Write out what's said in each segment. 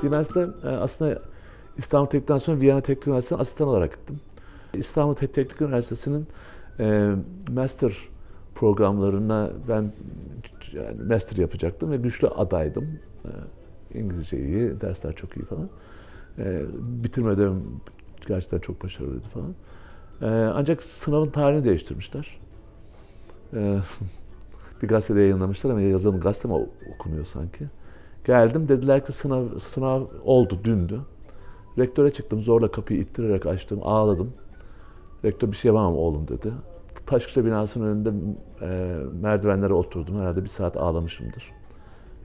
Siemens'te e, aslında İstanbul Teknik'ten sonra Viyana Teknik Üniversitesi'ne asistan olarak gittim. İstanbul Teknik Üniversitesi'nin e, master programlarına ben yani master yapacaktım ve güçlü adaydım. E, İngilizce iyi, dersler çok iyi falan. Bitirme ödevim gerçekten çok başarılıydı falan. Ancak sınavın tarihini değiştirmişler. bir gazetede yayınlamışlar ama yazılan gazete mi okunuyor sanki? Geldim dediler ki sınav, sınav oldu dündü. Rektöre çıktım zorla kapıyı ittirerek açtım ağladım. Rektör bir şey yapamam oğlum dedi. Taşkışla binasının önünde e, merdivenlere oturdum. Herhalde bir saat ağlamışımdır.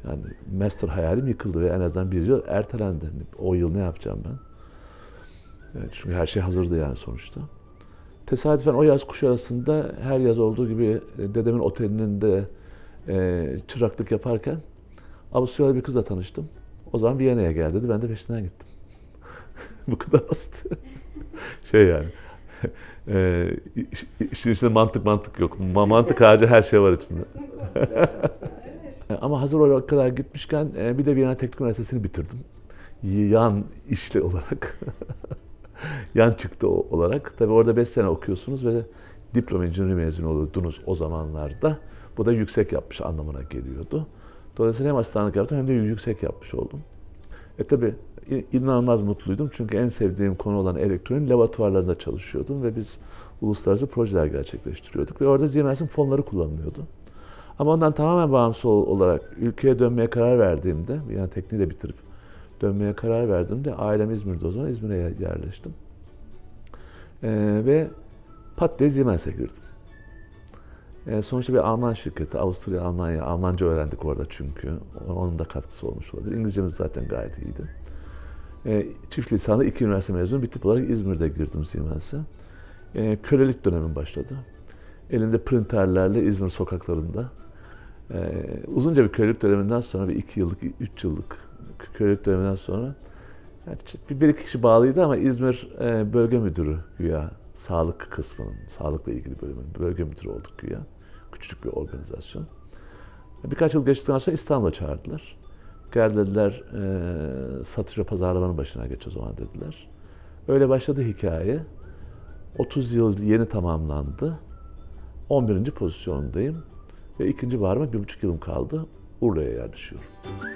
Yani master hayalim yıkıldı ve en azından bir yıl ertelendi. O yıl ne yapacağım ben? Evet, çünkü her şey hazırdı yani sonuçta. Tesadüfen o yaz kuş arasında her yaz olduğu gibi e, dedemin otelinin e, çıraklık yaparken Avustralya bir kızla tanıştım. O zaman Viyana'ya gel dedi. Ben de peşinden gittim. Bu kadar bastı. şey yani. E, işin içinde mantık mantık yok. Mantık ağacı her şey var içinde. Ama hazır olarak kadar gitmişken e, bir de Viyana Teknik Üniversitesi'ni bitirdim. Yan işle olarak. Yan çıktı olarak. Tabii orada 5 sene okuyorsunuz ve diploma incineri mezunu oluyordunuz o zamanlarda. Bu da yüksek yapmış anlamına geliyordu. Dolayısıyla hem asistanlık yaptım hem de yüksek yapmış oldum. E tabi inanılmaz mutluydum çünkü en sevdiğim konu olan elektronik laboratuvarlarında çalışıyordum ve biz uluslararası projeler gerçekleştiriyorduk ve orada Siemens'in fonları kullanılıyordu. Ama ondan tamamen bağımsız olarak ülkeye dönmeye karar verdiğimde, yani tekniği de bitirip dönmeye karar verdiğimde ailem İzmir'de o zaman İzmir'e yerleştim. Ee, ve pat diye Siemens'e girdim. E, sonuçta bir Alman şirketi, Avusturya, Almanya, Almanca öğrendik orada çünkü. Onun da katkısı olmuş olabilir. İngilizcemiz zaten gayet iyiydi. E, çift lisanlı iki üniversite mezunu bir tip olarak İzmir'de girdim Siemens'e. E, kölelik dönemim başladı. Elimde printerlerle İzmir sokaklarında. E, uzunca bir kölelik döneminden sonra, bir iki yıllık, üç yıllık kölelik döneminden sonra yani bir, iki kişi bağlıydı ama İzmir e, bölge müdürü güya sağlık kısmının, sağlıkla ilgili bölümün bölge müdürü olduk güya. Küçücük bir organizasyon. Birkaç yıl geçtikten sonra İstanbul'a çağırdılar. geldiler, dediler, e, satış ve pazarlamanın başına geç o zaman dediler. Öyle başladı hikaye. 30 yıl yeni tamamlandı. 11. pozisyondayım. Ve ikinci barma bir buçuk yılım kaldı. Urla'ya yerleşiyorum.